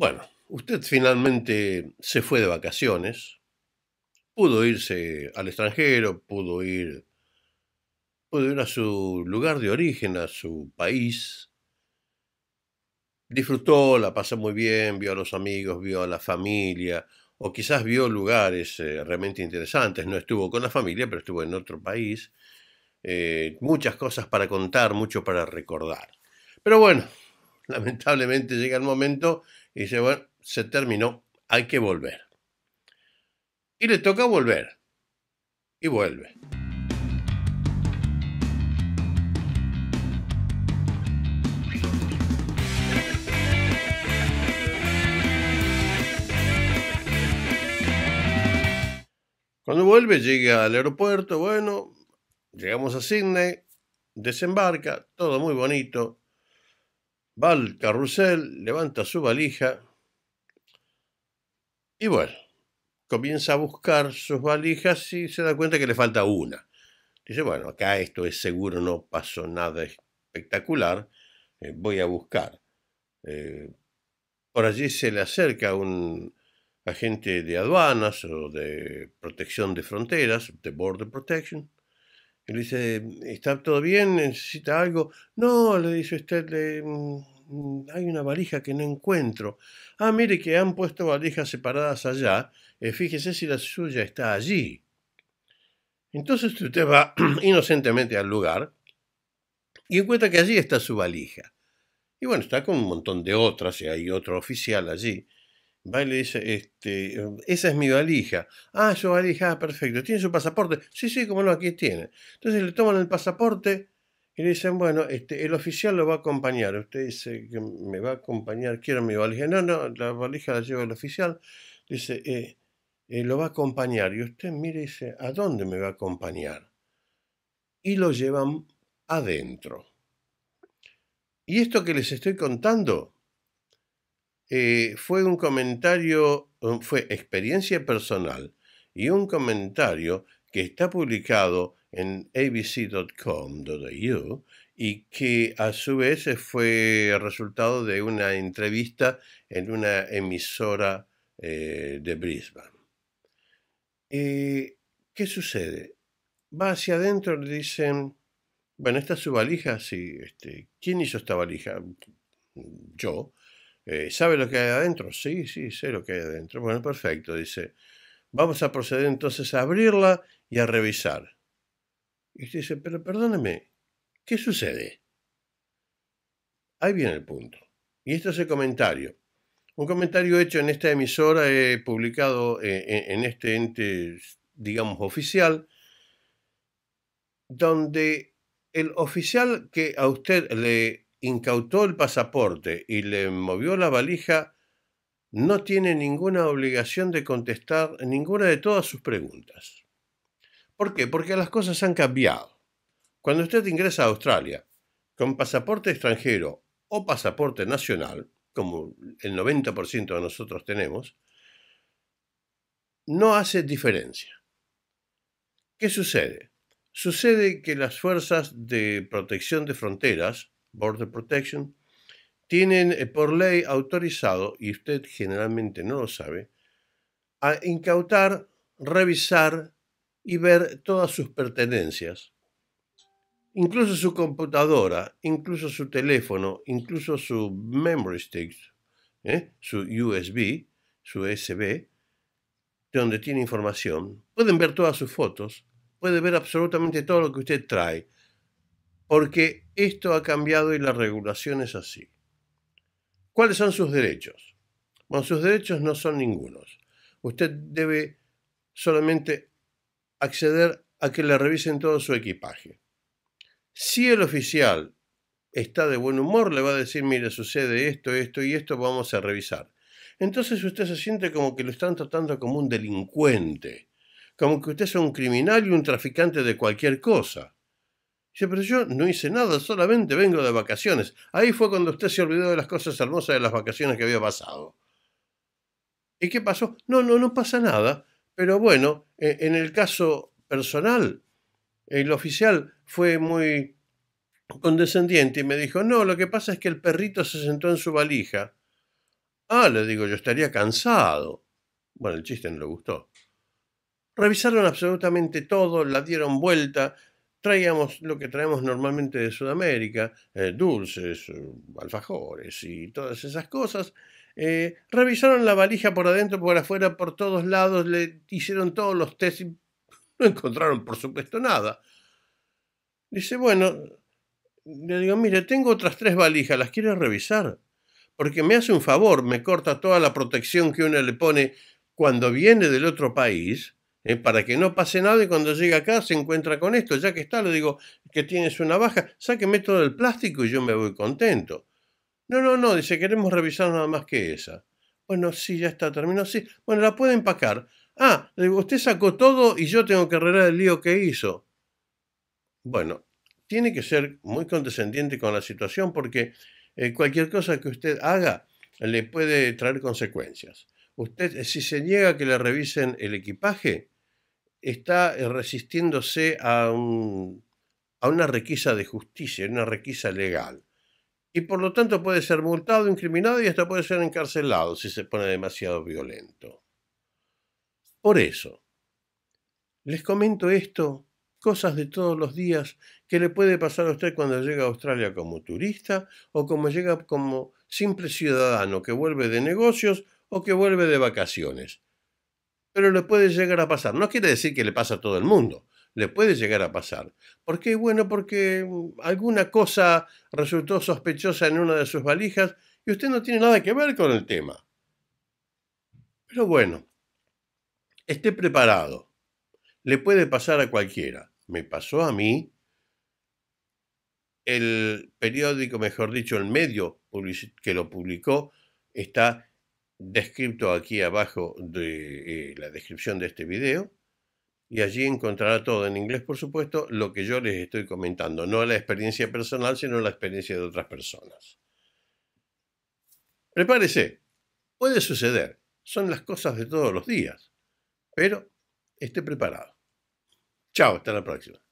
Bueno, usted finalmente se fue de vacaciones, pudo irse al extranjero, pudo ir, pudo a su lugar de origen, a su país. Disfrutó, la pasó muy bien, vio a los amigos, vio a la familia, o quizás vio lugares eh, realmente interesantes. No estuvo con la familia, pero estuvo en otro país. Eh, muchas cosas para contar, mucho para recordar. Pero bueno, lamentablemente llega el momento y dice, bueno, se terminó, hay que volver. Y le toca volver. Y vuelve. Cuando vuelve, llega al aeropuerto, bueno, llegamos a Sydney, desembarca, todo muy bonito, va al carrusel, levanta su valija y bueno, comienza a buscar sus valijas y se da cuenta que le falta una. Dice, bueno, acá esto es seguro, no pasó nada espectacular, eh, voy a buscar. Eh, por allí se le acerca un agente de aduanas o de protección de fronteras, de Border Protection, y le dice, ¿está todo bien? ¿Necesita algo? No, le dice usted, le, mm, Mm, hay una valija que no encuentro. Ah, mire que han puesto valijas separadas allá, eh, fíjese si la suya está allí. Entonces usted va inocentemente al lugar y encuentra que allí está su valija. Y bueno, está con un montón de otras, y hay otro oficial allí. Va y le dice, este, esa es mi valija. Ah, su valija, ah, perfecto. ¿Tiene su pasaporte? Sí, sí, como no, aquí tiene. Entonces le toman el pasaporte y le dicen, bueno, este, el oficial lo va a acompañar. Usted dice que me va a acompañar, quiero mi valija. No, no, la valija la lleva el oficial. Dice, eh, eh, lo va a acompañar. Y usted mire y dice, ¿a dónde me va a acompañar? Y lo llevan adentro. Y esto que les estoy contando eh, fue un comentario, fue experiencia personal y un comentario que está publicado en abc.com.au y que a su vez fue resultado de una entrevista en una emisora eh, de Brisbane. Eh, ¿Qué sucede? Va hacia adentro, le dicen, bueno, esta es su valija, sí, este, ¿quién hizo esta valija? Yo. Eh, ¿Sabe lo que hay adentro? Sí, sí, sé lo que hay adentro. Bueno, perfecto, dice. Vamos a proceder entonces a abrirla y a revisar. Y usted dice, pero perdóneme, ¿qué sucede? Ahí viene el punto. Y este es el comentario. Un comentario hecho en esta emisora, eh, publicado eh, e, en este ente, digamos, oficial, donde el oficial que a usted le incautó el pasaporte y le movió la valija no tiene ninguna obligación de contestar ninguna de todas sus preguntas. ¿Por qué? Porque las cosas han cambiado. Cuando usted ingresa a Australia con pasaporte extranjero o pasaporte nacional, como el 90% de nosotros tenemos, no hace diferencia. ¿Qué sucede? Sucede que las fuerzas de protección de fronteras, Border Protection, tienen eh, por ley autorizado, y usted generalmente no lo sabe, a incautar, revisar y ver todas sus pertenencias, incluso su computadora, incluso su teléfono, incluso su memory stick, ¿eh? su USB, su USB, donde tiene información. Pueden ver todas sus fotos, puede ver absolutamente todo lo que usted trae, porque esto ha cambiado y la regulación es así. ¿Cuáles son sus derechos? Bueno, sus derechos no son ningunos. Usted debe solamente acceder a que le revisen todo su equipaje. Si el oficial está de buen humor, le va a decir, mire, sucede esto, esto y esto, vamos a revisar. Entonces usted se siente como que lo están tratando como un delincuente, como que usted es un criminal y un traficante de cualquier cosa. Dice, pero yo no hice nada, solamente vengo de vacaciones. Ahí fue cuando usted se olvidó de las cosas hermosas de las vacaciones que había pasado. ¿Y qué pasó? No, no, no pasa nada. Pero bueno, e, en el caso personal, el oficial fue muy condescendiente y me dijo, no, lo que pasa es que el perrito se sentó en su valija. Ah, le digo, yo estaría cansado. Bueno, el chiste no le gustó. Revisaron absolutamente todo, la dieron vuelta, traíamos lo que traemos normalmente de Sudamérica, eh, dulces, eh, alfajores y todas esas cosas, eh, revisaron la valija por adentro, por afuera, por todos lados, le hicieron todos los test y no encontraron, por supuesto, nada. Dice, bueno, le digo, mire, tengo otras tres valijas, ¿las quiero revisar? Porque me hace un favor, me corta toda la protección que uno le pone cuando viene del otro país, eh, para que no pase nada y cuando llega acá se encuentra con esto, ya que está, le digo, que tienes una baja, sáqueme todo el plástico y yo me voy contento. No, no, no, dice, queremos revisar nada más que esa. Bueno, sí, ya está, terminado. sí. Bueno, la puede empacar. Ah, usted sacó todo y yo tengo que arreglar el lío que hizo. Bueno, tiene que ser muy condescendiente con la situación porque eh, cualquier cosa que usted haga le puede traer consecuencias. Usted, eh, si se niega a que le revisen el equipaje, está eh, resistiéndose a, a una requisa de justicia, una requisa legal y por lo tanto puede ser multado, incriminado y hasta puede ser encarcelado si se pone demasiado violento. Por eso, les comento esto, cosas de todos los días que le puede pasar a usted cuando llega a Australia como turista o como llega como simple ciudadano que vuelve de negocios o que vuelve de vacaciones. Pero le puede llegar a pasar. No quiere decir que le pasa a todo el mundo le puede llegar a pasar. ¿Por qué? Bueno, porque mm, alguna cosa resultó sospechosa en una de sus valijas y usted no tiene nada que ver con el tema. Pero bueno, esté preparado. Le puede pasar a cualquiera. Me pasó a mí. El periódico, mejor dicho, el medio que lo publicó está descrito aquí abajo de eh, la descripción de este video y allí encontrará todo en inglés, por supuesto, lo que yo les estoy comentando, no la experiencia personal, sino la experiencia de otras personas. Prepárese, puede suceder, son las cosas de todos los días, pero esté preparado. Chao, hasta la próxima.